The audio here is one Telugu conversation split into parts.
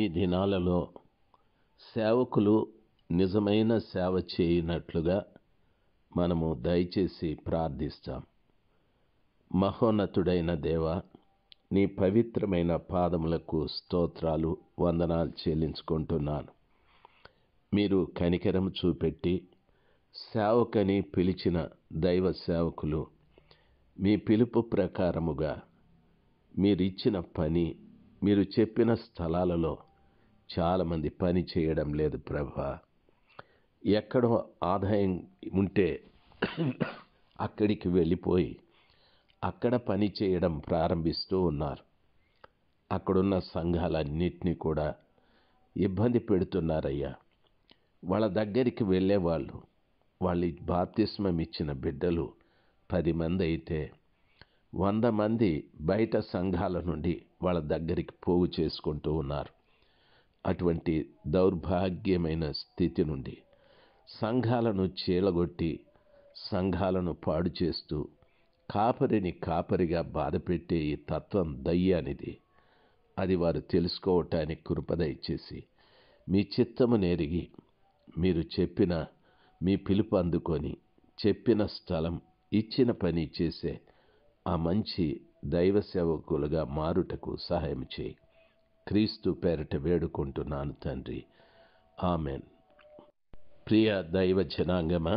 ఈ దినాలలో సేవకులు నిజమైన సేవ చేయనట్లుగా మనము దయచేసి ప్రార్థిస్తాం మహోన్నతుడైన దేవ నీ పవిత్రమైన పాదములకు స్తోత్రాలు వందనాలు చెల్లించుకుంటున్నాను మీరు కనికరం చూపెట్టి సేవకని పిలిచిన దైవ సేవకులు మీ పిలుపు ప్రకారముగా మీరిచ్చిన పని మీరు చెప్పిన స్థలాలలో చాలామంది పని చేయడం లేదు ప్రభా ఎక్కడో ఆదాయం ఉంటే అక్కడికి వెళ్ళిపోయి అక్కడ పని చేయడం ప్రారంభిస్తూ ఉన్నారు అక్కడున్న సంఘాలన్నింటినీ కూడా ఇబ్బంది పెడుతున్నారయ్యా వాళ్ళ దగ్గరికి వెళ్ళేవాళ్ళు వాళ్ళు బాప్తిస్మం ఇచ్చిన బిడ్డలు పది మంది అయితే వంద మంది బయట సంఘాల నుండి వాళ్ళ దగ్గరికి పోగు చేసుకుంటూ ఉన్నారు అటువంటి దౌర్భాగ్యమైన స్థితి నుండి సంఘాలను చీలగొట్టి సంఘాలను పాడు చేస్తూ కాపరిని కాపరిగా బాధపెట్టే ఈ తత్వం దయ్యానిది అది వారు తెలుసుకోవటానికి కృపద ఇచ్చేసి మీ చిత్తము నేరిగి మీరు చెప్పిన మీ పిలుపు అందుకొని చెప్పిన స్థలం ఇచ్చిన పని చేసే ఆ మంచి దైవ సేవకులుగా మారుటకు సహాయం చేయి క్రీస్తు పేరట వేడుకుంటున్నాను తండ్రి ఆమెన్ ప్రియ దైవ జనాంగమా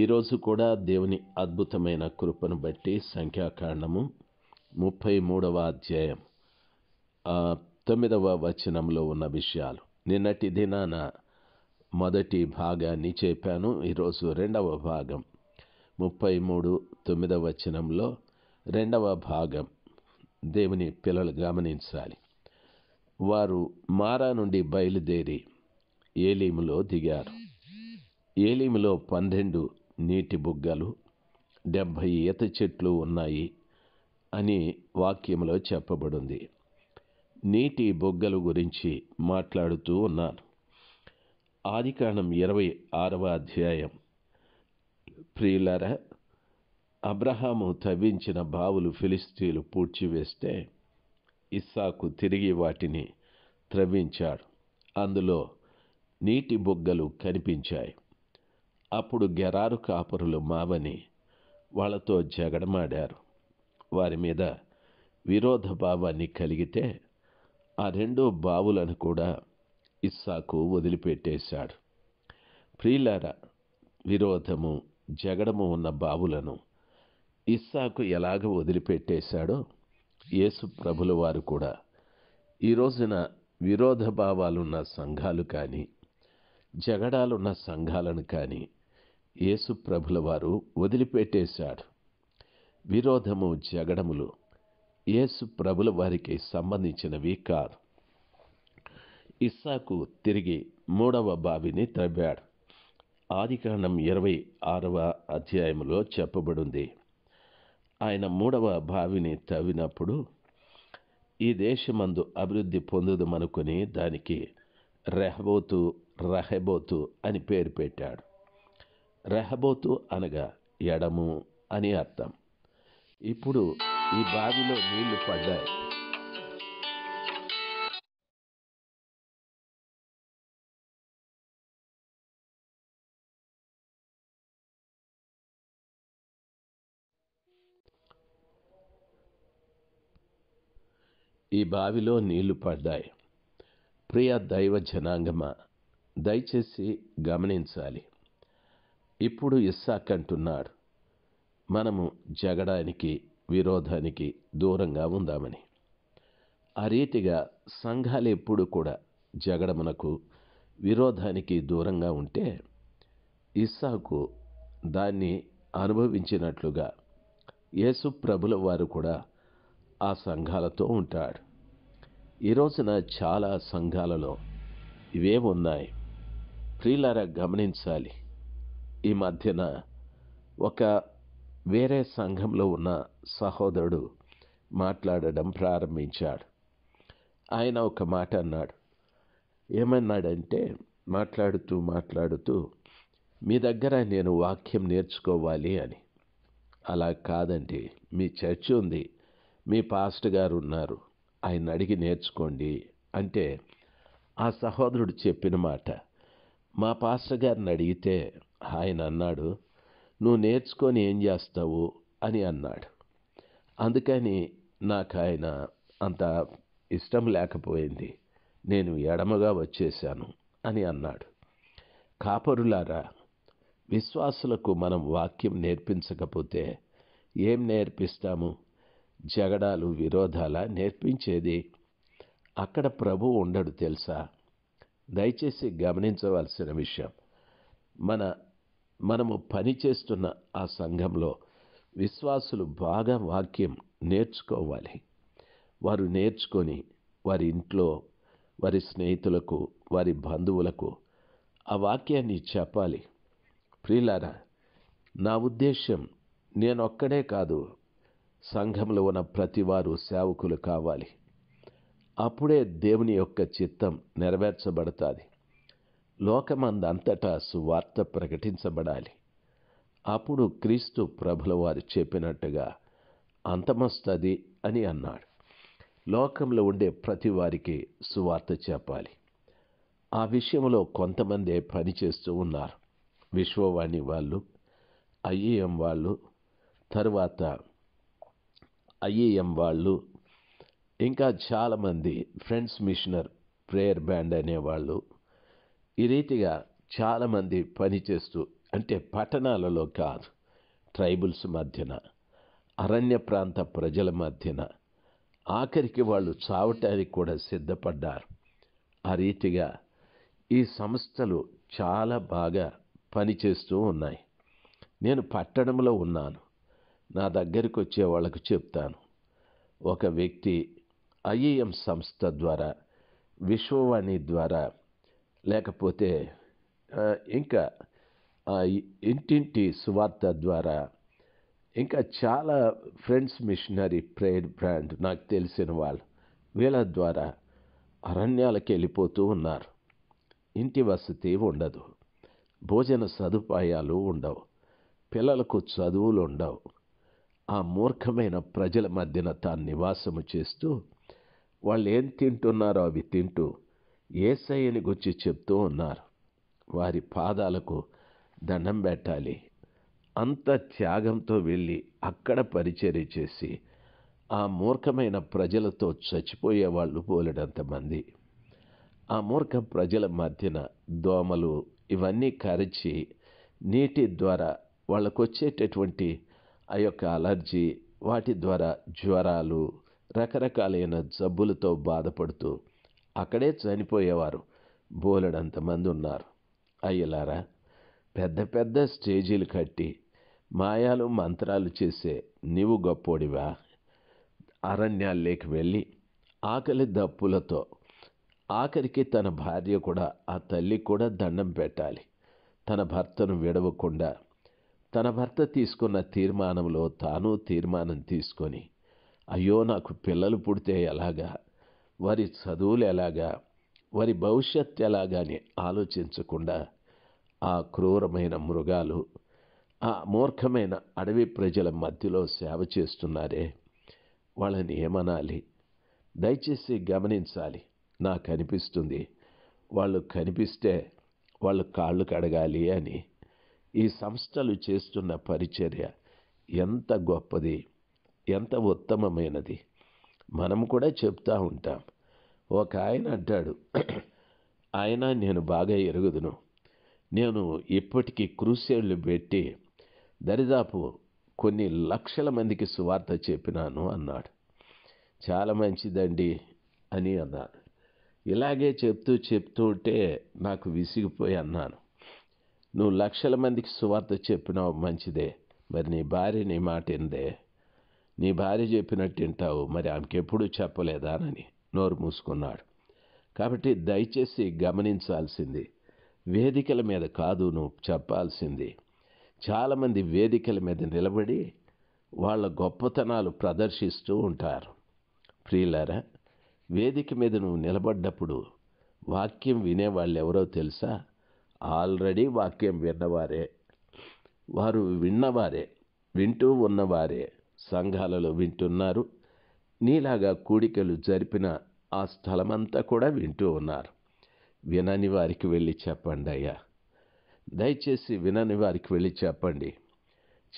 ఈరోజు కూడా దేవుని అద్భుతమైన కృపను బట్టి సంఖ్యాకాండము ముప్పై మూడవ అధ్యాయం తొమ్మిదవ వచనంలో ఉన్న విషయాలు నిన్నటి దినాన మొదటి భాగాన్ని చెప్పాను ఈరోజు రెండవ భాగం ముప్పై మూడు తొమ్మిదవ వచనంలో రెండవ భాగం దేవుని పిల్లలు గమనించాలి వారు మారా నుండి బయలుదేరి ఏలీములో దిగారు ఏలీములో పన్నెండు నీటి బుగ్గలు డెబ్భై ఈత చెట్లు ఉన్నాయి అని వాక్యంలో చెప్పబడింది నీటి బొగ్గలు గురించి మాట్లాడుతూ ఉన్నారు ఆదికాండం ఇరవై ఆరవ అధ్యాయం ప్రియులార అబ్రహాము తవ్వించిన బావులు ఫిలిస్తీన్లు పూడ్చివేస్తే ఇస్సాకు తిరిగి వాటిని త్రవ్వించాడు అందులో నీటి బొగ్గలు కనిపించాయి అప్పుడు గెరారు కాపురులు మావని వాళ్ళతో జగడమాడారు వారి మీద విరోధ భావాన్ని కలిగితే ఆ రెండో బావులను కూడా ఇస్సాకు వదిలిపెట్టేశాడు ప్రియులార విరోధము జగడము ఉన్న బావులను ఇస్సాకు ఎలాగ వదిలిపెట్టేశాడో యేసు ప్రభుల వారు కూడా ఈ రోజున విరోధ భావాలున్న సంఘాలు కానీ జగడాలున్న సంఘాలను కానీ యేసు ప్రభుల వారు వదిలిపెట్టేశాడు విరోధము జగడములు యేసు ప్రభుల వారికి సంబంధించినవి కాదు ఇస్సాకు తిరిగి మూడవ బావిని త్రవ్వాడు ఆదికాండం ఇరవై ఆరవ అధ్యాయంలో చెప్పబడింది ఆయన మూడవ బావిని తవ్వినప్పుడు ఈ దేశమందు అభివృద్ధి పొందుదమనుకుని దానికి రెహబోతు రహెబోతు అని పేరు పెట్టాడు రెహబోతు అనగా ఎడము అని అర్థం ఇప్పుడు ఈ బావిలో నీళ్లు పడ్డాయి ఈ బావిలో నీళ్లు పడ్డాయి ప్రియ దైవ జనాంగమా దయచేసి గమనించాలి ఇప్పుడు ఇస్సాక్ అంటున్నాడు మనము జగడానికి విరోధానికి దూరంగా ఉందామని ఆ రీతిగా సంఘాలు ఎప్పుడు కూడా జగడమునకు విరోధానికి దూరంగా ఉంటే ఇస్సాకు దాన్ని అనుభవించినట్లుగా యేసు ప్రభుల వారు కూడా ఆ సంఘాలతో ఉంటాడు ఈ రోజున చాలా సంఘాలలో ఇవే ఉన్నాయి ప్రియులారా గమనించాలి ఈ మధ్యన ఒక వేరే సంఘంలో ఉన్న సహోదరుడు మాట్లాడడం ప్రారంభించాడు ఆయన ఒక మాట అన్నాడు ఏమన్నాడంటే మాట్లాడుతూ మాట్లాడుతూ మీ దగ్గర నేను వాక్యం నేర్చుకోవాలి అని అలా కాదండి మీ చర్చ్ ఉంది మీ పాస్ట్ గారు ఉన్నారు ఆయన అడిగి నేర్చుకోండి అంటే ఆ సహోదరుడు చెప్పిన మాట మా పాస్టర్ గారిని అడిగితే ఆయన అన్నాడు నువ్వు నేర్చుకొని ఏం చేస్తావు అని అన్నాడు అందుకని నాకు ఆయన అంత ఇష్టం లేకపోయింది నేను ఎడమగా వచ్చేశాను అని అన్నాడు కాపరులారా విశ్వాసులకు మనం వాక్యం నేర్పించకపోతే ఏం నేర్పిస్తాము జగడాలు విరోధాల నేర్పించేది అక్కడ ప్రభు ఉండడు తెలుసా దయచేసి గమనించవలసిన విషయం మన మనము పనిచేస్తున్న ఆ సంఘంలో విశ్వాసులు బాగా వాక్యం నేర్చుకోవాలి వారు నేర్చుకొని వారి ఇంట్లో వారి స్నేహితులకు వారి బంధువులకు ఆ వాక్యాన్ని చెప్పాలి ప్రియులారా నా ఉద్దేశం నేనొక్కడే కాదు సంఘంలో ఉన్న ప్రతివారు సేవకులు కావాలి అప్పుడే దేవుని యొక్క చిత్తం నెరవేర్చబడుతుంది లోకమందంతటా సువార్త ప్రకటించబడాలి అప్పుడు క్రీస్తు ప్రభుల వారు చెప్పినట్టుగా అంతమస్తుంది అని అన్నాడు లోకంలో ఉండే ప్రతి వారికి సువార్త చెప్పాలి ఆ విషయంలో కొంతమంది పనిచేస్తూ ఉన్నారు విశ్వవాణి వాళ్ళు ఐఏఎం వాళ్ళు తరువాత ఐఏఎం వాళ్ళు ఇంకా చాలామంది ఫ్రెండ్స్ మిషనర్ ప్రేయర్ బ్యాండ్ అనేవాళ్ళు ఈ రీతిగా చాలామంది పనిచేస్తూ అంటే పట్టణాలలో కాదు ట్రైబుల్స్ మధ్యన అరణ్య ప్రాంత ప్రజల మధ్యన ఆఖరికి వాళ్ళు చావటానికి కూడా సిద్ధపడ్డారు ఆ రీతిగా ఈ సంస్థలు చాలా బాగా పనిచేస్తూ ఉన్నాయి నేను పట్టణంలో ఉన్నాను నా దగ్గరికి వచ్చే వాళ్ళకు చెప్తాను ఒక వ్యక్తి ఐఏఎం సంస్థ ద్వారా విశ్వవాణి ద్వారా లేకపోతే ఇంకా ఇంటింటి సువార్త ద్వారా ఇంకా చాలా ఫ్రెండ్స్ మిషనరీ ప్రేడ్ బ్రాండ్ నాకు తెలిసిన వాళ్ళు వీళ్ళ ద్వారా అరణ్యాలకు వెళ్ళిపోతూ ఉన్నారు ఇంటి వసతి ఉండదు భోజన సదుపాయాలు ఉండవు పిల్లలకు చదువులు ఉండవు ఆ మూర్ఖమైన ప్రజల మధ్యన తాను నివాసము చేస్తూ వాళ్ళు ఏం తింటున్నారో అవి తింటూ ఏసయ్యని గుచ్చి చెప్తూ ఉన్నారు వారి పాదాలకు దండం పెట్టాలి అంత త్యాగంతో వెళ్ళి అక్కడ పరిచర్య చేసి ఆ మూర్ఖమైన ప్రజలతో చచ్చిపోయే వాళ్ళు పోలేడంతమంది ఆ మూర్ఖ ప్రజల మధ్యన దోమలు ఇవన్నీ కరిచి నీటి ద్వారా వాళ్ళకు వచ్చేటటువంటి ఆ యొక్క అలర్జీ వాటి ద్వారా జ్వరాలు రకరకాలైన జబ్బులతో బాధపడుతూ అక్కడే చనిపోయేవారు బోలెడంతమంది ఉన్నారు అయ్యలారా పెద్ద పెద్ద స్టేజీలు కట్టి మాయాలు మంత్రాలు చేసే నీవు గొప్పోడివా అరణ్యాల్లోకి వెళ్ళి ఆకలి దప్పులతో ఆఖరికి తన భార్య కూడా ఆ తల్లి కూడా దండం పెట్టాలి తన భర్తను విడవకుండా తన భర్త తీసుకున్న తీర్మానంలో తాను తీర్మానం తీసుకొని అయ్యో నాకు పిల్లలు పుడితే ఎలాగా వారి చదువులు ఎలాగా వారి భవిష్యత్ ఎలాగాని ఆలోచించకుండా ఆ క్రూరమైన మృగాలు ఆ మూర్ఖమైన అడవి ప్రజల మధ్యలో సేవ చేస్తున్నారే వాళ్ళని ఏమనాలి దయచేసి గమనించాలి నాకు అనిపిస్తుంది వాళ్ళు కనిపిస్తే వాళ్ళు కాళ్ళు కడగాలి అని ఈ సంస్థలు చేస్తున్న పరిచర్య ఎంత గొప్పది ఎంత ఉత్తమమైనది మనం కూడా చెప్తా ఉంటాం ఒక ఆయన అంటాడు ఆయన నేను బాగా ఎరుగుదును నేను ఇప్పటికీ క్రూసేళ్లు పెట్టి దరిదాపు కొన్ని లక్షల మందికి సువార్త చెప్పినాను అన్నాడు చాలా మంచిదండి అని అన్నాడు ఇలాగే చెప్తూ చెప్తూ ఉంటే నాకు విసిగిపోయి అన్నాను నువ్వు లక్షల మందికి సువార్త చెప్పినావు మంచిదే మరి నీ భార్య నీ మాట ఎందే నీ భార్య చెప్పినట్టు వింటావు మరి ఆమెకి చెప్పలేదానని నోరు మూసుకున్నాడు కాబట్టి దయచేసి గమనించాల్సింది వేదికల మీద కాదు నువ్వు చెప్పాల్సింది చాలామంది వేదికల మీద నిలబడి వాళ్ళ గొప్పతనాలు ప్రదర్శిస్తూ ఉంటారు ప్రియులారా వేదిక మీద నువ్వు నిలబడ్డప్పుడు వాక్యం వినేవాళ్ళు ఎవరో తెలుసా ఆల్రెడీ వాక్యం విన్నవారే వారు విన్నవారే వింటూ ఉన్నవారే సంఘాలలో వింటున్నారు నీలాగా కూడికలు జరిపిన ఆ స్థలమంతా కూడా వింటూ ఉన్నారు వినని వారికి వెళ్ళి చెప్పండి అయ్యా దయచేసి వినని వారికి వెళ్ళి చెప్పండి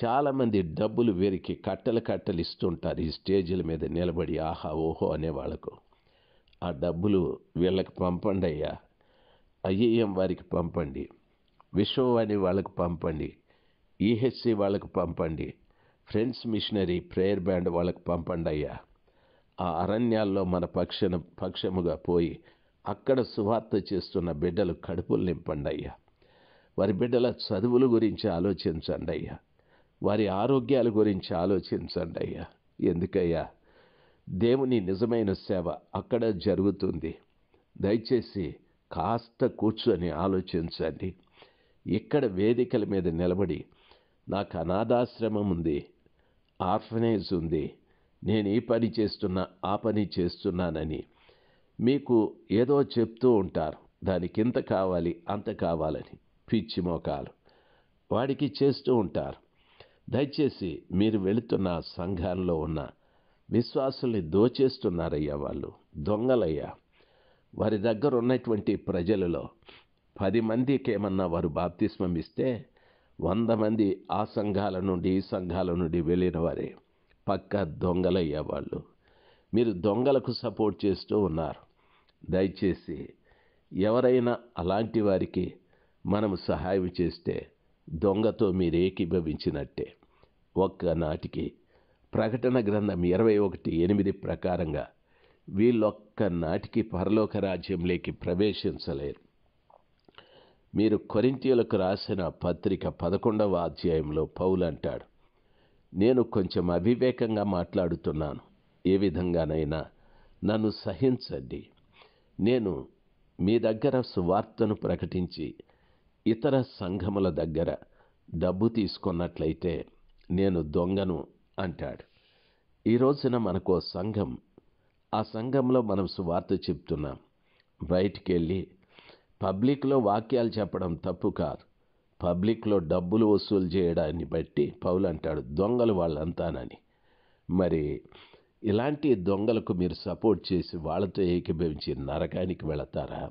చాలామంది డబ్బులు వీరికి కట్టలు కట్టలు ఇస్తుంటారు ఈ స్టేజీల మీద నిలబడి ఆహా ఓహో అనే వాళ్ళకు ఆ డబ్బులు వీళ్ళకి పంపండి అయ్యా ఐఏఎం వారికి పంపండి విశ్వవాణి వాళ్ళకు పంపండి ఈహెచ్సి వాళ్ళకు పంపండి ఫ్రెండ్స్ మిషనరీ ప్రేయర్ బ్యాండ్ వాళ్ళకి పంపండి అయ్యా ఆ అరణ్యాల్లో మన పక్షను పక్షముగా పోయి అక్కడ సువార్త చేస్తున్న బిడ్డలు కడుపులు నింపండి అయ్యా వారి బిడ్డల చదువుల గురించి ఆలోచించండి అయ్యా వారి ఆరోగ్యాల గురించి ఆలోచించండి అయ్యా ఎందుకయ్యా దేవుని నిజమైన సేవ అక్కడ జరుగుతుంది దయచేసి కాస్త కూర్చొని ఆలోచించండి ఇక్కడ వేదికల మీద నిలబడి నాకు అనాథాశ్రమం ఉంది ఆర్ఫనేజ్ ఉంది నేను ఈ పని చేస్తున్నా ఆ పని చేస్తున్నానని మీకు ఏదో చెప్తూ ఉంటారు దానికి ఇంత కావాలి అంత కావాలని పిచ్చి మోకాలు వాడికి చేస్తూ ఉంటారు దయచేసి మీరు వెళుతున్న సంఘాల్లో ఉన్న విశ్వాసుల్ని దోచేస్తున్నారయ్యా వాళ్ళు దొంగలయ్యా వారి దగ్గర ఉన్నటువంటి ప్రజలలో పది మందికి ఏమన్నా వారు బాప్తిస్మం ఇస్తే వంద మంది ఆ సంఘాల నుండి ఈ సంఘాల నుండి వెళ్ళిన వారే పక్క దొంగలయ్యేవాళ్ళు మీరు దొంగలకు సపోర్ట్ చేస్తూ ఉన్నారు దయచేసి ఎవరైనా అలాంటి వారికి మనము సహాయం చేస్తే దొంగతో మీరు ఏకీభవించినట్టే ఒక్కనాటికి ప్రకటన గ్రంథం ఇరవై ఒకటి ఎనిమిది ప్రకారంగా వీళ్ళొక్క నాటికి పరలోక రాజ్యంలోకి ప్రవేశించలేరు మీరు కొరింతీయులకు రాసిన పత్రిక పదకొండవ అధ్యాయంలో పౌలు అంటాడు నేను కొంచెం అవివేకంగా మాట్లాడుతున్నాను ఏ విధంగానైనా నన్ను సహించండి నేను మీ దగ్గర సువార్తను ప్రకటించి ఇతర సంఘముల దగ్గర డబ్బు తీసుకున్నట్లయితే నేను దొంగను అంటాడు ఈ రోజున మనకో సంఘం ఆ సంఘంలో మనం సువార్త చెప్తున్నాం బయటికి వెళ్ళి పబ్లిక్లో వాక్యాలు చెప్పడం తప్పు కాదు పబ్లిక్లో డబ్బులు వసూలు చేయడాన్ని బట్టి పౌలు అంటాడు దొంగలు వాళ్ళంతానని మరి ఇలాంటి దొంగలకు మీరు సపోర్ట్ చేసి వాళ్ళతో ఏకీభవించి నరకానికి వెళతారా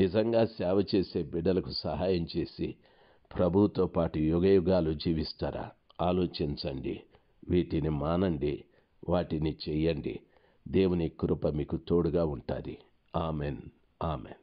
నిజంగా సేవ చేసే బిడ్డలకు సహాయం చేసి ప్రభువుతో పాటు యుగయుగాలు జీవిస్తారా ఆలోచించండి వీటిని మానండి వాటిని చేయండి దేవుని కృప మీకు తోడుగా ఉంటుంది ఆమెన్ ఆమెన్